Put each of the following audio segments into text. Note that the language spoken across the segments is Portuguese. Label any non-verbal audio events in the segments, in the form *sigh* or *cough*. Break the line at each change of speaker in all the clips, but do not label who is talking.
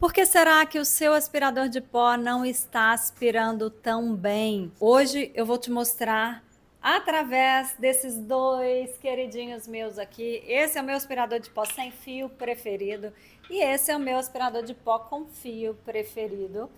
Por que será que o seu aspirador de pó não está aspirando tão bem? Hoje eu vou te mostrar através desses dois queridinhos meus aqui. Esse é o meu aspirador de pó sem fio preferido e esse é o meu aspirador de pó com fio preferido.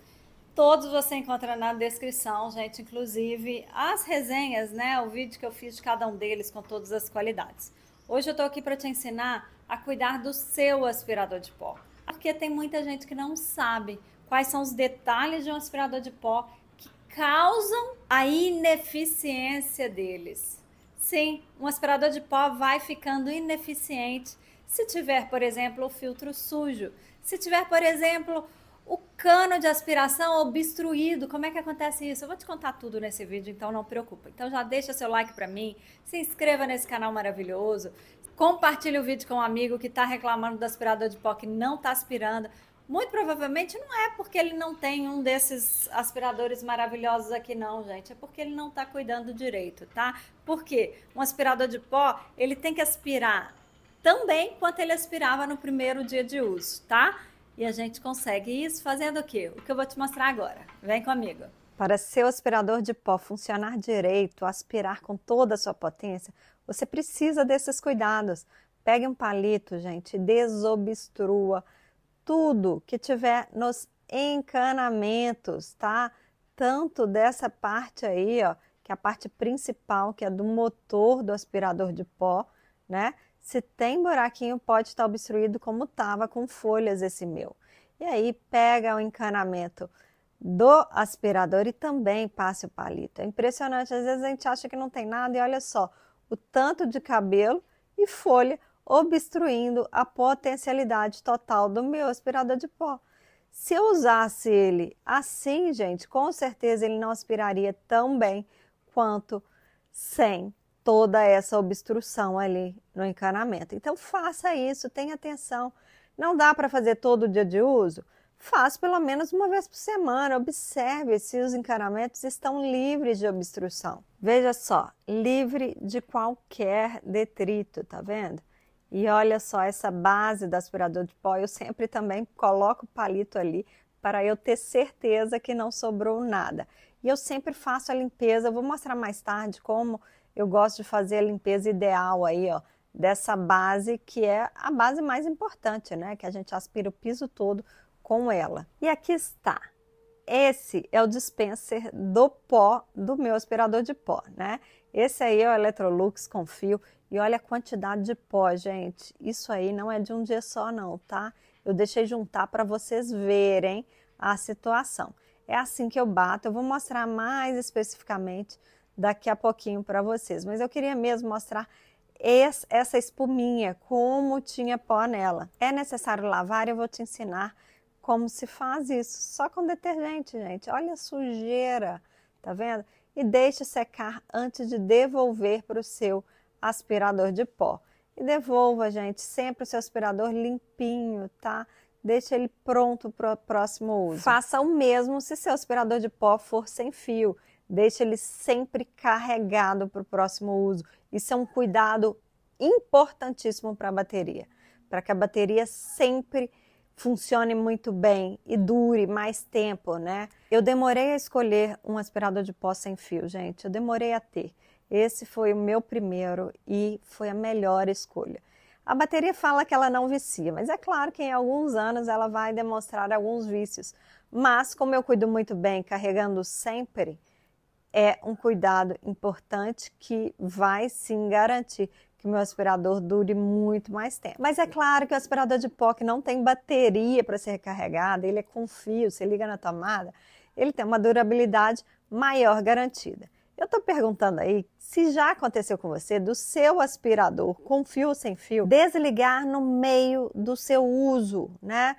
Todos você encontra na descrição, gente, inclusive as resenhas, né? O vídeo que eu fiz de cada um deles com todas as qualidades. Hoje eu tô aqui para te ensinar a cuidar do seu aspirador de pó porque tem muita gente que não sabe quais são os detalhes de um aspirador de pó que causam a ineficiência deles. Sim, um aspirador de pó vai ficando ineficiente se tiver, por exemplo, o filtro sujo, se tiver, por exemplo, o cano de aspiração obstruído. Como é que acontece isso? Eu vou te contar tudo nesse vídeo, então não preocupa. Então já deixa seu like para mim, se inscreva nesse canal maravilhoso, compartilhe o vídeo com um amigo que está reclamando do aspirador de pó que não está aspirando. Muito provavelmente não é porque ele não tem um desses aspiradores maravilhosos aqui não, gente. É porque ele não está cuidando direito, tá? Porque um aspirador de pó, ele tem que aspirar tão bem quanto ele aspirava no primeiro dia de uso, tá? E a gente consegue isso fazendo o quê? O que eu vou te mostrar agora. Vem comigo. Para seu aspirador de pó funcionar direito, aspirar com toda a sua potência, você precisa desses cuidados. Pegue um palito, gente, desobstrua tudo que tiver nos encanamentos, tá? Tanto dessa parte aí, ó, que é a parte principal, que é do motor do aspirador de pó, né? Se tem buraquinho, pode estar obstruído como estava com folhas esse meu. E aí pega o encanamento do aspirador e também passe o palito. É impressionante, às vezes a gente acha que não tem nada e olha só, o tanto de cabelo e folha obstruindo a potencialidade total do meu aspirador de pó. Se eu usasse ele assim, gente, com certeza ele não aspiraria tão bem quanto sem toda essa obstrução ali no encanamento. Então faça isso, tenha atenção. Não dá para fazer todo dia de uso? Faz pelo menos uma vez por semana, observe se os encanamentos estão livres de obstrução. Veja só, livre de qualquer detrito, tá vendo? E olha só essa base do aspirador de pó, eu sempre também coloco o palito ali para eu ter certeza que não sobrou nada. E eu sempre faço a limpeza, eu vou mostrar mais tarde como eu gosto de fazer a limpeza ideal aí, ó, dessa base que é a base mais importante, né? Que a gente aspira o piso todo com ela. E aqui está. Esse é o dispenser do pó do meu aspirador de pó, né? Esse aí é o Electrolux com fio e olha a quantidade de pó, gente. Isso aí não é de um dia só não, tá? Eu deixei juntar para vocês verem a situação. É assim que eu bato. Eu vou mostrar mais especificamente daqui a pouquinho para vocês. Mas eu queria mesmo mostrar essa espuminha, como tinha pó nela. É necessário lavar, eu vou te ensinar como se faz isso, só com detergente, gente. Olha a sujeira, tá vendo? E deixe secar antes de devolver para o seu aspirador de pó. E devolva, gente, sempre o seu aspirador limpinho, tá? Deixe ele pronto para o próximo uso. Faça o mesmo se seu aspirador de pó for sem fio. Deixa ele sempre carregado para o próximo uso. Isso é um cuidado importantíssimo para a bateria, para que a bateria sempre funcione muito bem e dure mais tempo, né? Eu demorei a escolher um aspirador de pó sem fio, gente. Eu demorei a ter. Esse foi o meu primeiro e foi a melhor escolha. A bateria fala que ela não vicia, mas é claro que em alguns anos ela vai demonstrar alguns vícios. Mas como eu cuido muito bem, carregando sempre, é um cuidado importante que vai sim garantir que meu aspirador dure muito mais tempo. Mas é claro que o aspirador de pó que não tem bateria para ser recarregada, ele é com fio, você liga na tomada, ele tem uma durabilidade maior garantida. Eu estou perguntando aí se já aconteceu com você do seu aspirador com fio ou sem fio desligar no meio do seu uso, né?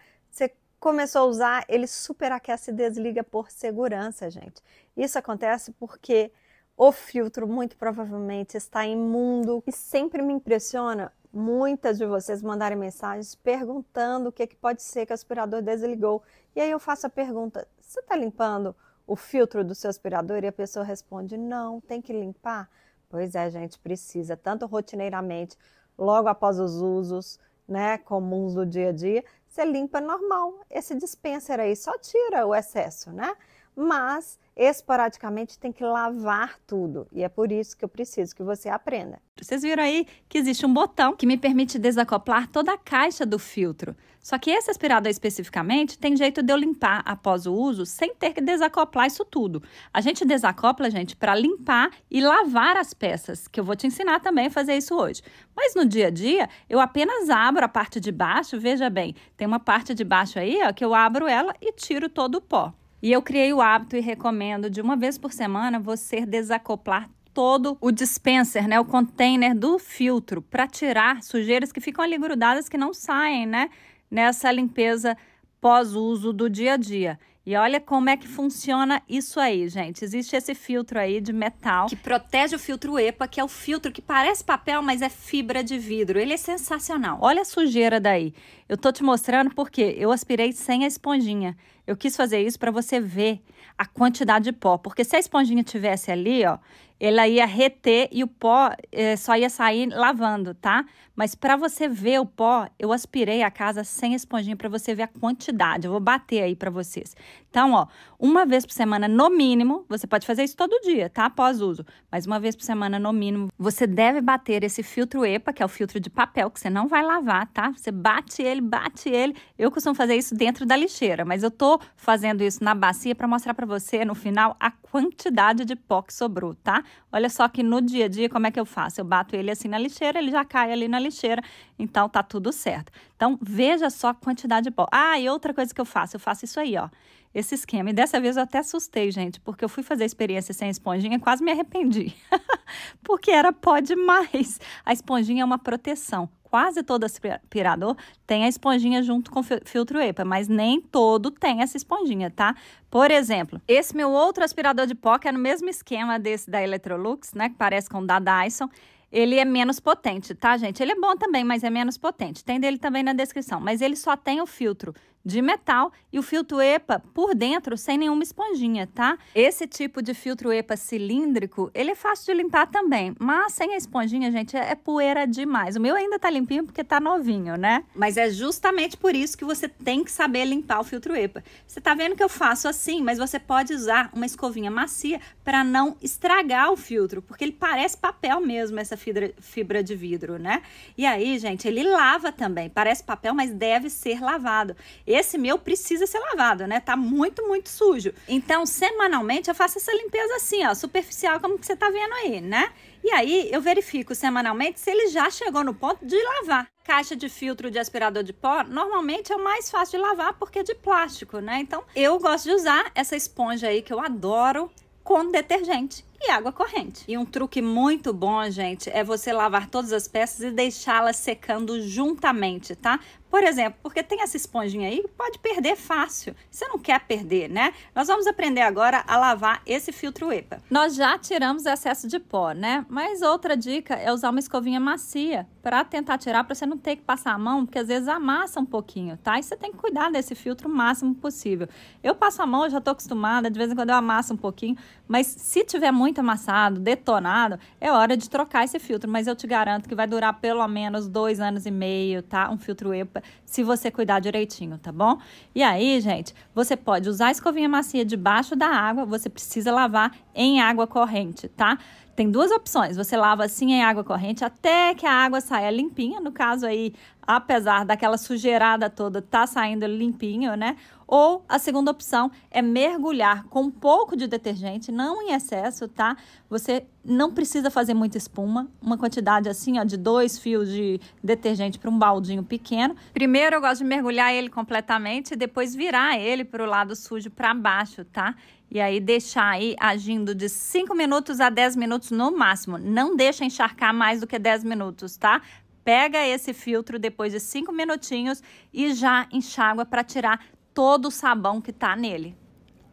começou a usar, ele superaquece e desliga por segurança, gente. Isso acontece porque o filtro muito provavelmente está imundo e sempre me impressiona muitas de vocês mandarem mensagens perguntando o que, é que pode ser que o aspirador desligou. E aí eu faço a pergunta: você está limpando o filtro do seu aspirador? E a pessoa responde: não, tem que limpar. Pois é, gente, precisa, tanto rotineiramente, logo após os usos né, comuns do dia a dia, você limpa normal esse dispenser aí, só tira o excesso, né? mas esporadicamente tem que lavar tudo. E é por isso que eu preciso que você aprenda. Vocês viram aí que existe um botão que me permite desacoplar toda a caixa do filtro. Só que esse aspirador especificamente tem jeito de eu limpar após o uso sem ter que desacoplar isso tudo. A gente desacopla, gente, para limpar e lavar as peças, que eu vou te ensinar também a fazer isso hoje. Mas no dia a dia, eu apenas abro a parte de baixo, veja bem, tem uma parte de baixo aí, ó, que eu abro ela e tiro todo o pó. E eu criei o hábito e recomendo de uma vez por semana você desacoplar todo o dispenser, né, o container do filtro para tirar sujeiras que ficam ali grudadas que não saem, né, nessa limpeza pós-uso do dia a dia. E olha como é que funciona isso aí, gente. Existe esse filtro aí de metal que protege o filtro EPA, que é o filtro que parece papel, mas é fibra de vidro. Ele é sensacional. Olha a sujeira daí. Eu tô te mostrando porque eu aspirei sem a esponjinha. Eu quis fazer isso para você ver a quantidade de pó, porque se a esponjinha tivesse ali, ó, ela ia reter e o pó eh, só ia sair lavando, tá? Mas para você ver o pó, eu aspirei a casa sem esponjinha para você ver a quantidade. Eu vou bater aí para vocês. Então, ó, uma vez por semana no mínimo, você pode fazer isso todo dia, tá? Após uso, mas uma vez por semana no mínimo, você deve bater esse filtro EPA, que é o filtro de papel que você não vai lavar, tá? Você bate ele, bate ele. Eu costumo fazer isso dentro da lixeira, mas eu tô fazendo isso na bacia para mostrar para você no final a quantidade de pó que sobrou, tá? Olha só que no dia a dia como é que eu faço? Eu bato ele assim na lixeira, ele já cai ali na lixeira, então tá tudo certo. Então veja só a quantidade de pó. Ah, e outra coisa que eu faço, eu faço isso aí, ó esse esquema. E dessa vez eu até assustei, gente, porque eu fui fazer a experiência sem a esponjinha e quase me arrependi. *laughs* porque era pó demais. A esponjinha é uma proteção quase todo aspirador tem a esponjinha junto com filtro EPA, mas nem todo tem essa esponjinha, tá? Por exemplo, esse meu outro aspirador de pó, que é no mesmo esquema desse da Electrolux, né, que parece com o da Dyson, ele é menos potente, tá, gente? Ele é bom também, mas é menos potente. Tem dele também na descrição, mas ele só tem o filtro de metal e o filtro EPA por dentro sem nenhuma esponjinha, tá? Esse tipo de filtro EPA cilíndrico, ele é fácil de limpar também, mas sem a esponjinha, gente, é, é, poeira demais. O meu ainda tá limpinho porque tá novinho, né? Mas é justamente por isso que você tem que saber limpar o filtro EPA. Você tá vendo que eu faço assim, mas você pode usar uma escovinha macia para não estragar o filtro, porque ele parece papel mesmo essa fibra, fibra de vidro, né? E aí, gente, ele lava também. Parece papel, mas deve ser lavado esse meu precisa ser lavado, né? Tá muito, muito sujo. Então, semanalmente eu faço essa limpeza assim, ó, superficial, como que você tá vendo aí, né? E aí eu verifico semanalmente se ele já chegou no ponto de lavar. Caixa de filtro de aspirador de pó normalmente é o mais fácil de lavar porque é de plástico, né? Então eu gosto de usar essa esponja aí que eu adoro com detergente e água corrente. E um truque muito bom, gente, é você lavar todas as peças e deixá-las secando juntamente, tá? Por exemplo, porque tem essa esponjinha aí, pode perder fácil. Você não quer perder, né? Nós vamos aprender agora a lavar esse filtro EPA. Nós já tiramos o excesso de pó, né? Mas outra dica é usar uma escovinha macia para tentar tirar, para você não ter que passar a mão, porque às vezes amassa um pouquinho, tá? E você tem que cuidar desse filtro o máximo possível. Eu passo a mão, eu já tô acostumada, de vez em quando eu amasso um pouquinho, mas se tiver muito muito amassado, detonado, é hora de trocar esse filtro. Mas eu te garanto que vai durar pelo menos dois anos e meio, tá? Um filtro EPA, se você cuidar direitinho, tá bom? E aí, gente, você pode usar a escovinha macia debaixo da água, você precisa lavar em água corrente, tá? Tem duas opções. Você lava assim em água corrente até que a água saia limpinha. No caso aí, apesar daquela sujeirada toda, tá saindo limpinho, né? Ou a segunda opção é mergulhar com um pouco de detergente, não em excesso, tá? Você não precisa fazer muita espuma, uma quantidade assim, ó, de dois fios de detergente para um baldinho pequeno. Primeiro eu gosto de mergulhar ele completamente e depois virar ele para o lado sujo para baixo, tá? E aí deixar aí agindo de 5 minutos a 10 minutos no máximo. Não deixa encharcar mais do que 10 minutos, tá? Pega esse filtro depois de 5 minutinhos e já enxágua para tirar todo o sabão que está nele.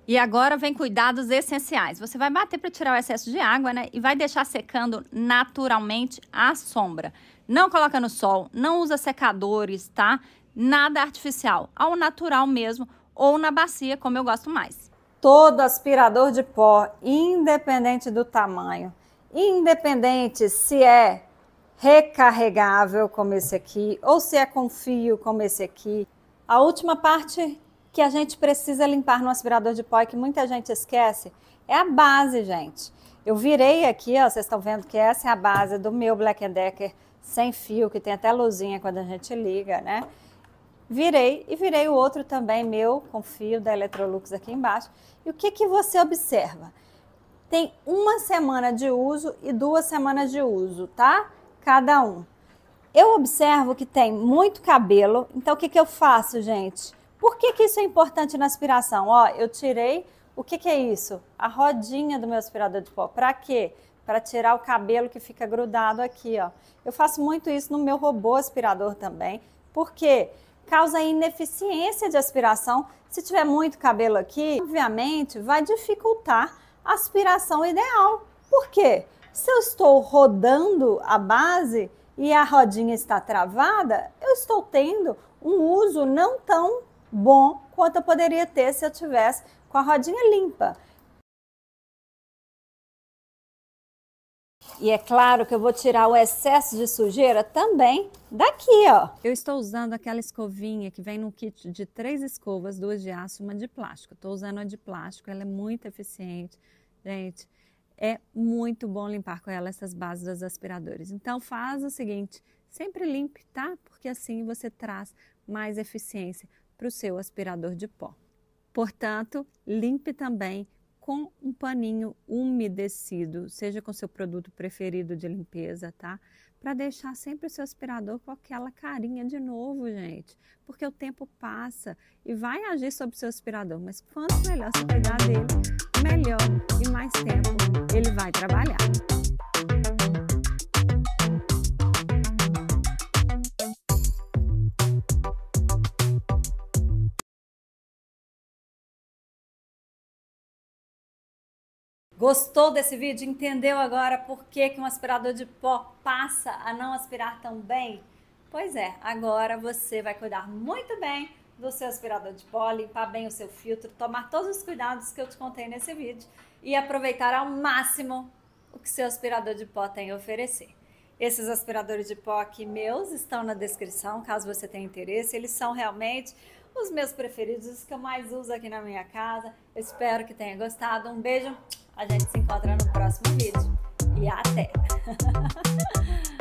E agora vem cuidados essenciais. Você vai bater para tirar o excesso de água, né? E vai deixar secando naturalmente à sombra. Não coloca no sol, não usa secadores, tá? Nada artificial, ao natural mesmo ou na bacia, como eu gosto mais. Todo aspirador de pó, independente do tamanho, independente se é recarregável como esse aqui ou se é com fio como esse aqui, a última parte que a gente precisa limpar no aspirador de pó e que muita gente esquece é a base, gente. Eu virei aqui, ó, vocês estão vendo que essa é a base do meu Black Decker sem fio, que tem até luzinha quando a gente liga, né? Virei e virei o outro também meu, com fio da Electrolux aqui embaixo. E o que, que você observa? Tem uma semana de uso e duas semanas de uso, tá? Cada um. Eu observo que tem muito cabelo, então o que, que eu faço, gente? Por que, que isso é importante na aspiração? Ó, eu tirei, o que, que é isso? A rodinha do meu aspirador de pó. Para quê? Para tirar o cabelo que fica grudado aqui, ó. Eu faço muito isso no meu robô aspirador também. Por quê? Causa ineficiência de aspiração. Se tiver muito cabelo aqui, obviamente vai dificultar a aspiração ideal. Por quê? Se eu estou rodando a base e a rodinha está travada, eu estou tendo um uso não tão bom quanto eu poderia ter se eu tivesse com a rodinha limpa. E é claro que eu vou tirar o excesso de sujeira também daqui, ó. Eu estou usando aquela escovinha que vem no kit de três escovas, duas de aço e uma de plástico. Estou usando a de plástico, ela é muito eficiente. Gente, é muito bom limpar com ela essas bases dos aspiradores. Então faz o seguinte, sempre limpe, tá? Porque assim você traz mais eficiência para o seu aspirador de pó. Portanto, limpe também com um paninho umedecido, seja com seu produto preferido de limpeza, tá? Para deixar sempre o seu aspirador com aquela carinha de novo, gente, porque o tempo passa e vai agir sobre o seu aspirador, mas quanto melhor você cuidar dele, melhor e mais tempo ele vai trabalhar. Gostou desse vídeo? Entendeu agora por que, que um aspirador de pó passa a não aspirar tão bem? Pois é, agora você vai cuidar muito bem do seu aspirador de pó, limpar bem o seu filtro, tomar todos os cuidados que eu te contei nesse vídeo e aproveitar ao máximo o que seu aspirador de pó tem a oferecer. Esses aspiradores de pó aqui meus estão na descrição, caso você tenha interesse. Eles são realmente os meus preferidos, os que eu mais uso aqui na minha casa. espero que tenha gostado. Um beijo a gente se encontra no próximo vídeo. E até! *laughs*